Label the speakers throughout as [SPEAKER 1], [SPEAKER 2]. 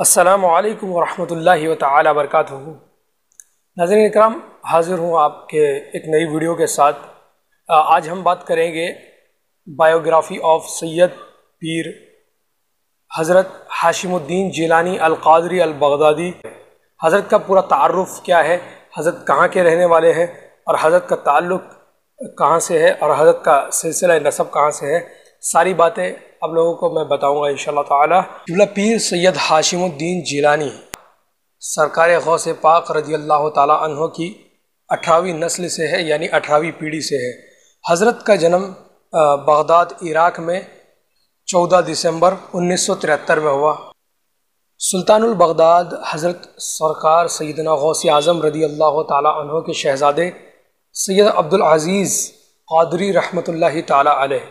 [SPEAKER 1] असलकम वरहल व ताला बरकातहू हाज़िर हूँ आपके एक नई वीडियो के साथ आज हम बात करेंगे बायोग्राफी ऑफ सैयद पीर हज़रत हाशिमुद्दीन जीलानी अलकादरी अलबगदादी हज़रत का पूरा तारफ़ क्या है हज़रत कहाँ के रहने वाले हैं और हज़रत का ताल्लुक़ कहाँ से है और हज़रत का सिलसिला नसब कहाँ से है सारी बातें आप लोगों को मैं बताऊँगा इन ताला पीर सैयद हाशिमुद्दीन जिलानी सरकार गौ से पाक रजी अल्लाह तहों की अठारहवीं नस्ल से है यानी अठारहवीं पीढ़ी से है हज़रत का जन्म बगदाद इराक में 14 दिसंबर 1973 में हुआ सुल्तानुल बगदाद हज़रत सरकार सैदना गौसी आज़म रदी अल्लाह तहों के शहज़ादे सैद अब्दुल अज़ीज़ कादरी रहमत ला तै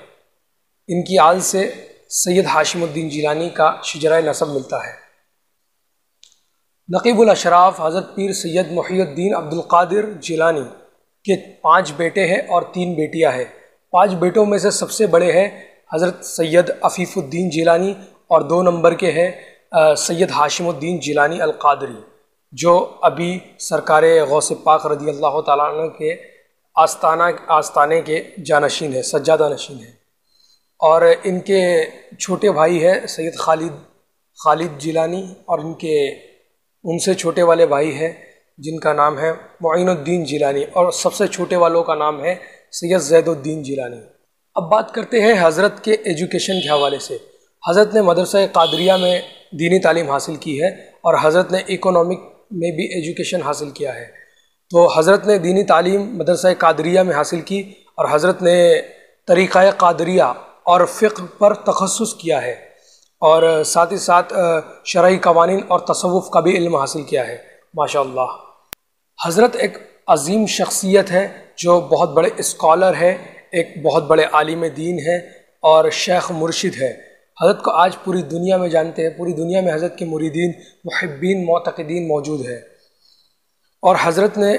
[SPEAKER 1] इनकी आल से सैयद हाशिमुद्दीन जिलानी का शजरा नसब मिलता है नकीबुल अशराफ हज़रत पीर सैयद मुहीद्दीन अब्दुल्कादिर जिलानी के पांच बेटे हैं और तीन बेटियां हैं पांच बेटों में से सबसे बड़े हैं हज़रत सैयद अफ़ीफ़ुद्दीन जिलानी और दो नंबर के हैं सैयद हाशिमुद्दीन जिलानी अलकादरी जो अभी सरकार गौस पाक रदी अल्लाह तक आस्ताना आस्ताने के जानशीन है सज्जादा नशीन है और इनके छोटे भाई है सैयद खालिद खालिद जिलानी और इनके उनसे छोटे वाले भाई है जिनका नाम है मोइनुद्दीन जिलानी और सबसे छोटे वालों का नाम है सैयद जैदुद्दीन जिलानी अब बात करते हैं हज़रत के एजुकेशन के हवाले से हज़रत ने मदरसा कादरिया में दीनी तालीम हासिल की है और हज़रत ने इकोनॉमिक में भी एजुकेशन हासिल किया है तो हज़रत ने दीनी तालीम मदरसा कादरिया में हासिल की और हज़रत ने तरीक़ा कादरिया और फ़िक पर तखसस किया है और साथ ही साथ शरा कवानीन और तसवुफ़ का भी इल्म हासिल किया है माशा हज़रत एक अजीम शख्सियत है जो बहुत बड़े इस्कॉलर है एक बहुत बड़े आलिम दीन है और शेख मुर्शिद है हज़रत को आज पूरी दुनिया में जानते हैं पूरी दुनिया में हज़रत के मुरीदीन महब्बीन मतदीन मौजूद है और हज़रत ने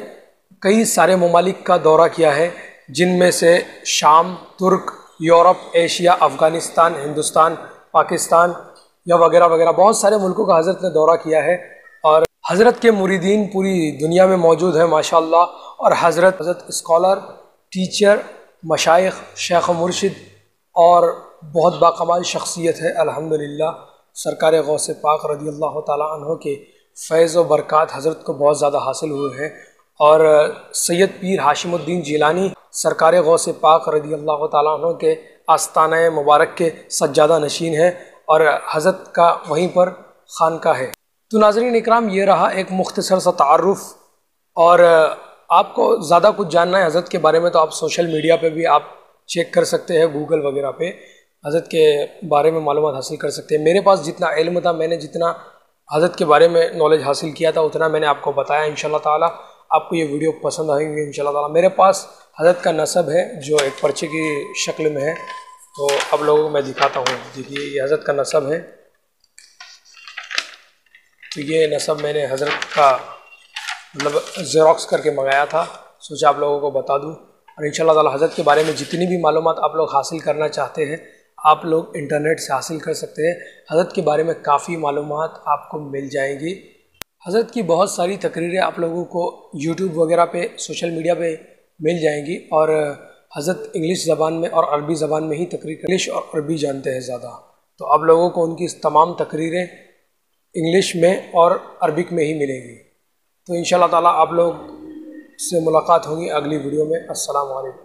[SPEAKER 1] कई सारे ममालिक का दौरा किया है जिनमें से शाम तुर्क यूरोप एशिया अफ़गानिस्तान हिंदुस्तान पाकिस्तान या वगैरह वगैरह बहुत सारे मुल्कों का हज़रत ने दौरा किया है और हज़रत के मुरीदीन पूरी दुनिया में मौजूद है माशाल्लाह और हज़रत हज़रत इस्कॉलर टीचर मशाइ शेख मुर्शिद और बहुत बाकमाल शख्सियत है अल्हम्दुलिल्लाह सरकार गौस पाक रदी अल्लाह तह के फैज़ व बरक़ात हज़रत को बहुत ज़्यादा हासिल हुए हैं और सैयद पीर हाशिमुद्दीन जीलानी सरकार से पाक रदी अल्लाह तु के आस्थान मुबारक के सज्जादा नशीन है और हज़रत का वहीं पर खानका है तो नाजरीन इकराम ये रहा एक मुख्तसर सा तारफ़ और आपको ज़्यादा कुछ जानना है हज़रत के बारे में तो आप सोशल मीडिया पर भी आप चेक कर सकते हैं गूगल वगैरह पे हज़रत के बारे में मालूम हासिल कर सकते हैं मेरे पास जितना इल्म था मैंने जितना हज़रत के बारे में नॉलेज हासिल किया था उतना मैंने आपको बताया इन ताला आपको ये वीडियो पसंद आएंगे इन ताला मेरे पास हजरत का नसब है जो एक पर्चे की शक्ल में है तो अब लोगों को मैं दिखाता हूँ देखिए ये हजरत का नसब है तो ये नसब मैंने हजरत का मतलब जेरोक्स करके मंगाया था सोचा आप लोगों को बता दूँ और इन ताला हजरत के बारे में जितनी भी मालूम आप लोग हासिल करना चाहते हैं आप लोग इंटरनेट से हासिल कर सकते हैं हजरत के बारे में काफ़ी मालूम आपको मिल जाएंगी हज़रत की बहुत सारी तकरीरें आप लोगों को यूट्यूब वगैरह पे सोशल मीडिया पे मिल जाएंगी और हज़रत इंग्लिश ज़बान में और अरबी ज़बान में ही तकरीर इंग्लिश और अरबी जानते हैं ज़्यादा तो आप लोगों को उनकी तमाम तकरीरें इंग्लिश में और अरबिक में ही मिलेंगी तो इन ताला आप लोग से मुलाकात होगी अगली वीडियो में असलकम